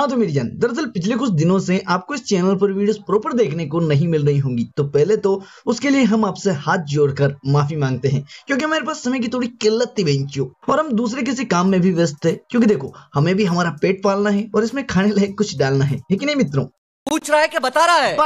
हाँ तो मेरी जान दरअसल पिछले कुछ दिनों से आपको इस चैनल पर वीडियोस प्रॉपर देखने को नहीं मिल रही होंगी तो पहले तो उसके लिए हम आपसे हाथ जोड़कर माफी मांगते हैं क्योंकि हमारे पास समय की थोड़ी किल्लत थी बेंचियो और हम दूसरे किसी काम में भी व्यस्त थे क्योंकि देखो हमें भी हमारा पेट पालना है और इसमें खाने लायक कुछ डालना है लेकिन मित्रों पूछ रहा है कि बता रहा है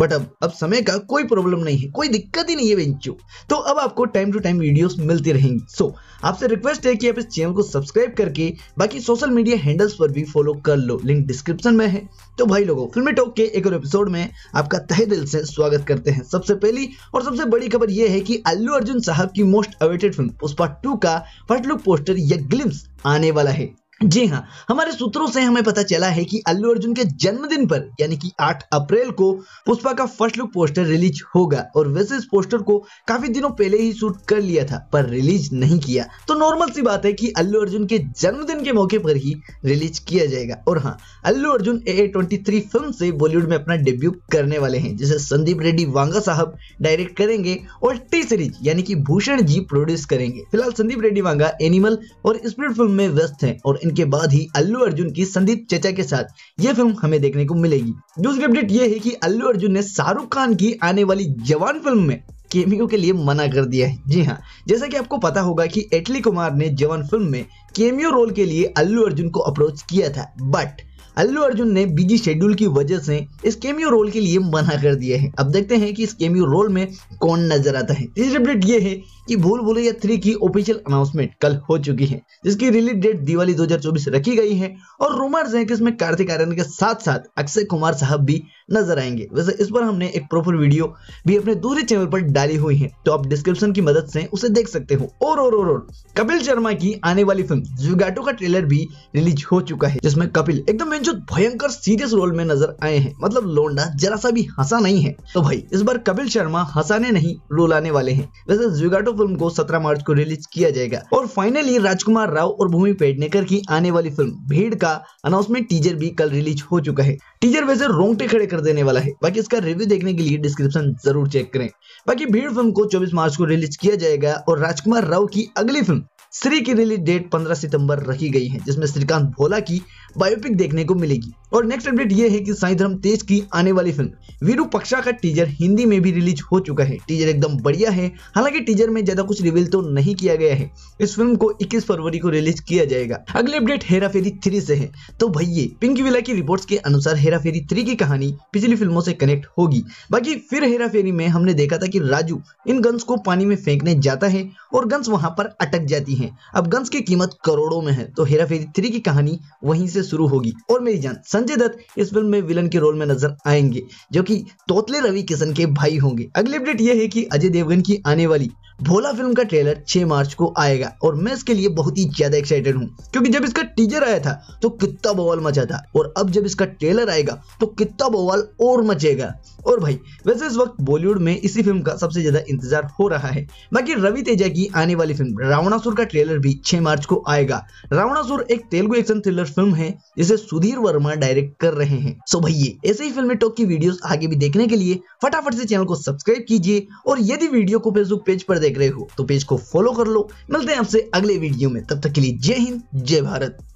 बट अब अब समय का कोई प्रॉब्लम नहीं है कोई दिक्कत ही नहीं है बेंचो तो अब आपको टाइम टू टाइम वीडियोस मिलती रहेंगी सो so, आपसे रिक्वेस्ट है कि आप इस चैनल को सब्सक्राइब करके बाकी सोशल मीडिया हैंडल्स पर भी फॉलो कर लो लिंक डिस्क्रिप्शन में है तो भाई लोगों फिल्मी टॉक के एक और एपिसोड में आपका तहे दिल से स्वागत करते हैं सबसे पहली और सबसे बड़ी खबर यह है कि अल्लू अर्जुन साहब की most awaited film Pushpa two का फर्स्ट लुक पोस्टर या ग्लिम्स आने वाला है जी हाँ हमारे सूत्रों से हमें पता चला है कि अल्लू अर्जुन के जन्मदिन पर यानी कि 8 अप्रैल को पुष्पा का फर्स्ट लुक पोस्टर रिलीज होगा और वैसे इस पोस्टर को काफी दिनों पहले ही शूट कर लिया था पर रिलीज नहीं किया तो नॉर्मल सी बात है कि अल्लू अर्जुन के जन्मदिन के मौके पर ही रिलीज किया जाएगा और हाँ Allu Arjun A twenty film से बॉलीवुड में अपना डेब्यू करने वाले हैं जिसे संदीप रेड्डी वांगा साहब डायरेक्ट करेंगे और टी सीरीज यानी कि भूषण जी प्रोड्यूस करेंगे फिलहाल संदीप रेड्डी वांगा एनिमल और स्प्रिट फिल्म में व्यस्त है और एक्शन के बाद ही अल्लू अर्जुन की संदीप चेचा के साथ ये फिल्म हमें देखने को मिलेगी दूसरी अपडेट ये है कि अल्लू अर्जुन ने शाहरुख खान की आने वाली जवान फिल्म में केमियो के लिए मना कर दिया है जी हाँ जैसा कि आपको पता होगा कि एटली कुमार ने जवान फिल्म में केमियो रोल के लिए अल्लू अर्जुन को अप्रोच किया था बट अल्लू अर्जुन ने बिजी शेड्यूल की वजह से इस केमियो रोल के लिए मना कर दिया है अब देखते हैं कि इस केमियो रोल में कौन नजर आता है तीसरी अपडेट ये है कि भूल भूलैया थ्री की ऑफिशियल अनाउंसमेंट कल हो चुकी है जिसकी रिलीज डेट दिवाली 2024 रखी गई है और रूमर्स हैं कि इसमें कार्तिक आर्यन के साथ साथ अक्षय कुमार साहब भी नजर आएंगे वैसे इस पर हमने एक प्रोफर वीडियो भी अपने दूसरे चैनल पर डाली हुई है तो आप डिस्क्रिप्शन की मदद से उसे देख सकते हो और और, और, और। कपिल शर्मा की आने वाली फिल्म जुगाटो का ट्रेलर भी रिलीज हो चुका है जिसमें कपिल एकदम जो भयंकर सीरियस रोल में नजर आए हैं मतलब लोंडा जरा सा भी हंसा नहीं है तो भाई इस बार कपिल शर्मा हंसाने नहीं रुलाने वाले हैं वैसे जुगाटो फिल्म को 17 मार्च को रिलीज किया जाएगा और फाइनली राजकुमार राव और भूमि पेडनेकर की आने वाली फिल्म भीड़ का अनाउंसमेंट टीजर भी कल रिलीज हो चुका है टीजर वैसे रोंगटे खड़े कर देने वाला है बाकी इसका रिव्यू देखने के लिए डिस्क्रिप्शन जरूर चेक करें बाकी भीड़ फिल्म को चौबीस मार्च को रिलीज किया जाएगा और राजकुमार राव की अगली फिल्म श्री की रिलीज डेट 15 सितंबर रखी गई है जिसमें श्रीकांत भोला की बायोपिक देखने को मिलेगी और नेक्स्ट अपडेट ये है कि साई धर्म तेज की आने वाली फिल्म वीरू पक्षा का टीजर हिंदी में भी रिलीज हो चुका है टीजर एकदम बढ़िया है हालांकि टीजर में ज्यादा कुछ रिवील तो नहीं किया गया है इस फिल्म को 21 फरवरी को रिलीज किया जाएगा अगली अपडेट हेरा फेरी थ्री से है तो भैया पिंकी विला की रिपोर्ट के अनुसार हेरा फेरी थ्री की कहानी पिछली फिल्मों से कनेक्ट होगी बाकी फिर हेरा फेरी में हमने देखा था की राजू इन गन्स को पानी में फेंकने जाता है और गन्स वहाँ पर अटक जाती है हैं अब गन्स की कीमत करोड़ों में है तो हेरा फेरी थ्री की कहानी वहीं से शुरू होगी और मेरी जान संजय दत्त इस फिल्म में विलन के रोल में नजर आएंगे जो कि तोतले रवि किशन के भाई होंगे अगली अपडेट यह है कि अजय देवगन की आने वाली भोला फिल्म का ट्रेलर 6 मार्च को आएगा और मैं इसके लिए बहुत ही ज्यादा एक्साइटेड हूँ क्योंकि जब इसका टीजर आया था तो कितना बवाल मचा था और अब जब इसका ट्रेलर आएगा तो कितना बवाल और मचेगा और भाई वैसे इस वक्त बॉलीवुड में इसी फिल्म का सबसे ज्यादा इंतजार हो रहा है बाकी रवि तेजा की आने वाली फिल्म रावणासुर का ट्रेलर भी 6 मार्च को आएगा रावणासुर एक तेलुगु एक्शन थ्रिलर फिल्म है जिसे सुधीर वर्मा डायरेक्ट कर रहे हैं सो भैया ऐसे ही फिल्मी टॉक की वीडियोस आगे भी देखने के लिए फटाफट से चैनल को सब्सक्राइब कीजिए और यदि वीडियो को फेसबुक पेज पर देख रहे हो तो पेज को फॉलो कर लो मिलते हैं आपसे अगले वीडियो में तब तक के लिए जय हिंद जय भारत